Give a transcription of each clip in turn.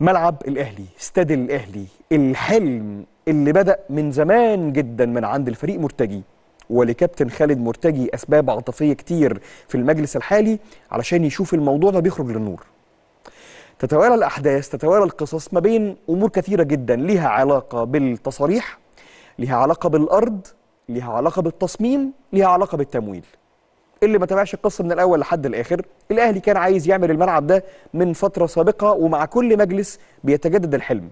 ملعب الاهلي استاد الاهلي الحلم اللي بدا من زمان جدا من عند الفريق مرتجي ولكابتن خالد مرتجي اسباب عاطفيه كتير في المجلس الحالي علشان يشوف الموضوع ده بيخرج للنور تتوالى الاحداث تتوالى القصص ما بين امور كثيره جدا ليها علاقه بالتصاريح ليها علاقه بالارض ليها علاقه بالتصميم ليها علاقه بالتمويل اللي ما تابعش القصه من الاول لحد الاخر الاهلي كان عايز يعمل الملعب ده من فتره سابقه ومع كل مجلس بيتجدد الحلم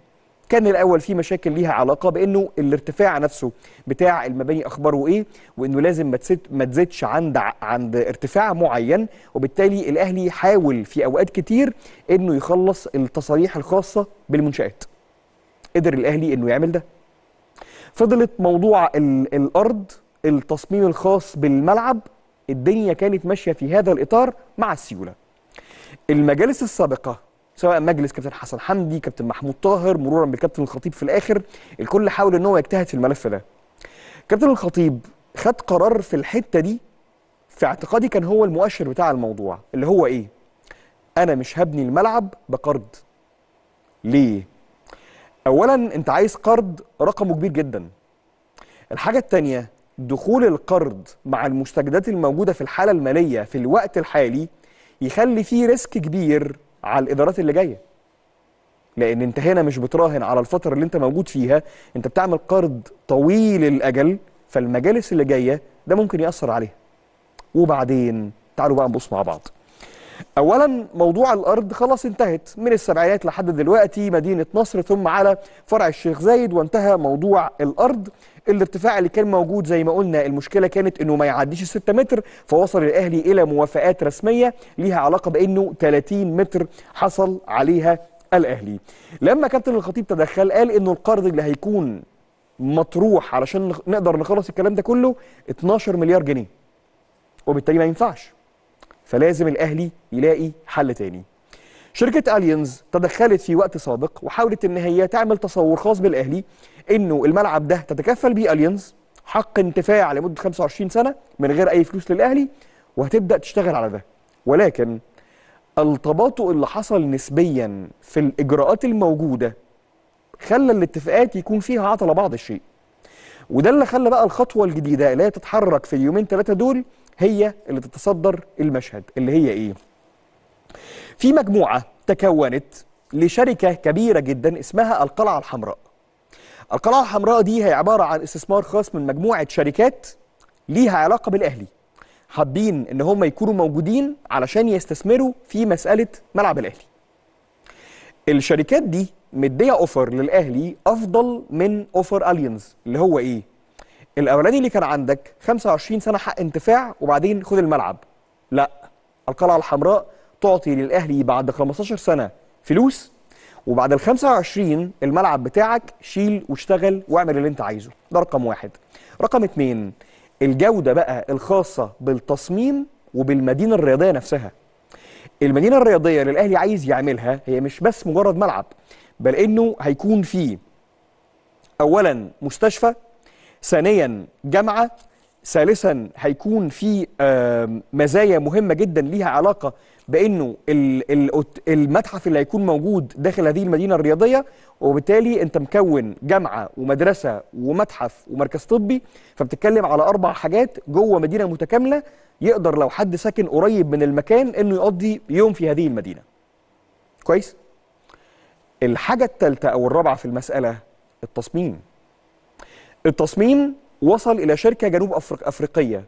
كان الاول في مشاكل ليها علاقه بانه الارتفاع نفسه بتاع المباني اخباره ايه وانه لازم ما تزيدش عند عند ارتفاع معين وبالتالي الاهلي حاول في اوقات كتير انه يخلص التصاريح الخاصه بالمنشات قدر الاهلي انه يعمل ده فضلت موضوع الارض التصميم الخاص بالملعب الدنيا كانت ماشيه في هذا الاطار مع السيوله المجالس السابقه سواء مجلس كابتن حسن حمدي كابتن محمود طاهر مرورا بالكابتن الخطيب في الاخر الكل حاول ان هو يجتهد في الملف ده كابتن الخطيب خد قرار في الحته دي في اعتقادي كان هو المؤشر بتاع الموضوع اللي هو ايه انا مش هبني الملعب بقرض ليه اولا انت عايز قرض رقمه كبير جدا الحاجه الثانيه دخول القرض مع المستجدات الموجودة في الحالة المالية في الوقت الحالي يخلي فيه ريسك كبير على الإدارات اللي جاية لأن أنت هنا مش بتراهن على الفترة اللي أنت موجود فيها أنت بتعمل قرض طويل الأجل فالمجالس اللي جاية ده ممكن يأثر عليها وبعدين تعالوا بقى نبص مع بعض اولا موضوع الارض خلاص انتهت من السبعينات لحد دلوقتي مدينه نصر ثم على فرع الشيخ زايد وانتهى موضوع الارض الارتفاع اللي كان موجود زي ما قلنا المشكله كانت انه ما يعديش 6 متر فوصل الاهلي الى موافقات رسميه ليها علاقه بانه 30 متر حصل عليها الاهلي لما كابتن الخطيب تدخل قال انه القرض اللي هيكون مطروح علشان نقدر نخلص الكلام ده كله 12 مليار جنيه وبالتالي ما ينفعش فلازم الاهلي يلاقي حل تاني شركه الينز تدخلت في وقت سابق وحاولت ان هي تعمل تصور خاص بالاهلي انه الملعب ده تتكفل بيه الينز حق انتفاع لمده 25 سنه من غير اي فلوس للاهلي وهتبدا تشتغل على ده ولكن التباطؤ اللي حصل نسبيا في الاجراءات الموجوده خلى الاتفاقات يكون فيها عطله بعض الشيء وده اللي خلى بقى الخطوه الجديده اللي هي تتحرك في اليومين ثلاثه دول هي اللي تتصدر المشهد اللي هي ايه في مجموعه تكونت لشركه كبيره جدا اسمها القلعه الحمراء القلعه الحمراء دي هي عباره عن استثمار خاص من مجموعه شركات ليها علاقه بالاهلي حابين ان هم يكونوا موجودين علشان يستثمروا في مساله ملعب الاهلي الشركات دي مديه اوفر للاهلي افضل من اوفر الينز اللي هو ايه الاولاني اللي كان عندك 25 سنه حق انتفاع وبعدين خد الملعب لا القلعه الحمراء تعطي للاهلي بعد 15 سنه فلوس وبعد ال 25 الملعب بتاعك شيل واشتغل واعمل اللي انت عايزه ده رقم واحد رقم اتنين الجوده بقى الخاصه بالتصميم وبالمدينه الرياضيه نفسها المدينه الرياضيه اللي الاهلي عايز يعملها هي مش بس مجرد ملعب بل انه هيكون فيه اولا مستشفى ثانيا جامعه ثالثا هيكون في آه، مزايا مهمه جدا ليها علاقه بانه المتحف اللي هيكون موجود داخل هذه المدينه الرياضيه وبالتالي انت مكون جامعه ومدرسه ومتحف ومركز طبي فبتتكلم على اربع حاجات جوه مدينه متكامله يقدر لو حد ساكن قريب من المكان انه يقضي يوم في هذه المدينه. كويس؟ الحاجه الثالثه او الرابعه في المساله التصميم. التصميم وصل إلى شركة جنوب أفريق أفريقية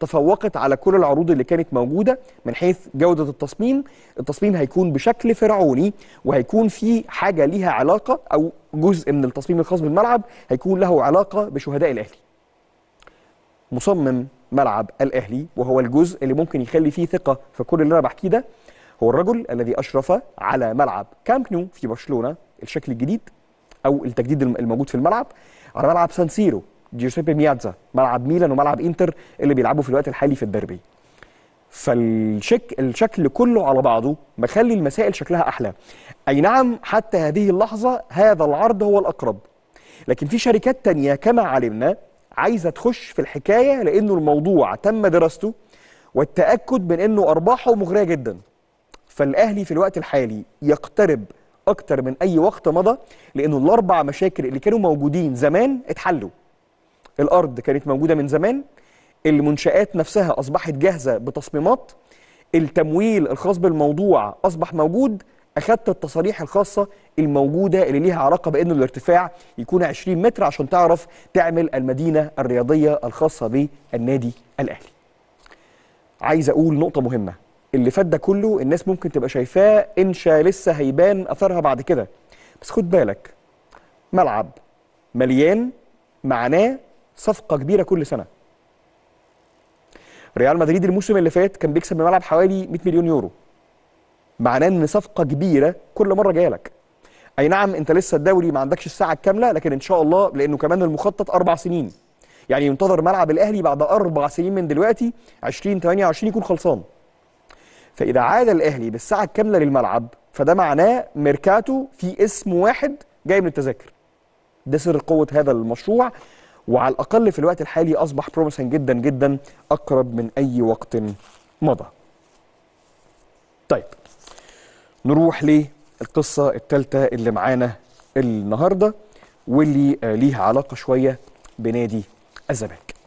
تفوقت على كل العروض اللي كانت موجودة من حيث جودة التصميم التصميم هيكون بشكل فرعوني وهيكون في حاجة ليها علاقة أو جزء من التصميم الخاص بالملعب هيكون له علاقة بشهداء الأهلي مصمم ملعب الأهلي وهو الجزء اللي ممكن يخلي فيه ثقة في كل اللي أنا بحكيه ده هو الرجل الذي أشرف على ملعب كامب نو في برشلونة الشكل الجديد او التجديد الموجود في الملعب على ملعب سان سيرو جيوسيبي مياتزا ملعب ميلان وملعب انتر اللي بيلعبوا في الوقت الحالي في الديربي فالشك الشكل كله على بعضه مخلي المسائل شكلها احلى اي نعم حتى هذه اللحظه هذا العرض هو الاقرب لكن في شركات تانية كما علمنا عايزه تخش في الحكايه لانه الموضوع تم دراسته والتاكد من انه ارباحه مغريه جدا فالاهلي في الوقت الحالي يقترب اكتر من اي وقت مضى لانه الاربع مشاكل اللي كانوا موجودين زمان اتحلوا الارض كانت موجوده من زمان المنشات نفسها اصبحت جاهزه بتصميمات التمويل الخاص بالموضوع اصبح موجود اخذت التصاريح الخاصه الموجوده اللي ليها علاقه بانه الارتفاع يكون 20 متر عشان تعرف تعمل المدينه الرياضيه الخاصه بالنادي الاهلي عايز اقول نقطه مهمه اللي فات ده كله الناس ممكن تبقى شايفاه انشا لسه هيبان اثرها بعد كده بس خد بالك ملعب مليان معناه صفقه كبيره كل سنه ريال مدريد الموسم اللي فات كان بيكسب الملعب حوالي 100 مليون يورو معناه ان صفقه كبيره كل مره جايه لك اي نعم انت لسه الدوري ما عندكش الساعه الكامله لكن ان شاء الله لانه كمان المخطط اربع سنين يعني ينتظر ملعب الاهلي بعد اربع سنين من دلوقتي 20 28 يكون خلصان فإذا عاد الأهلي بالساعة الكاملة للملعب فده معناه ميركاتو في اسم واحد جاي من التذاكر ده سر قوة هذا المشروع وعلى الأقل في الوقت الحالي أصبح بروميسن جدا جدا أقرب من أي وقت مضى طيب نروح للقصة الثالثة اللي معانا النهاردة واللي ليها علاقة شوية بنادي الزمالك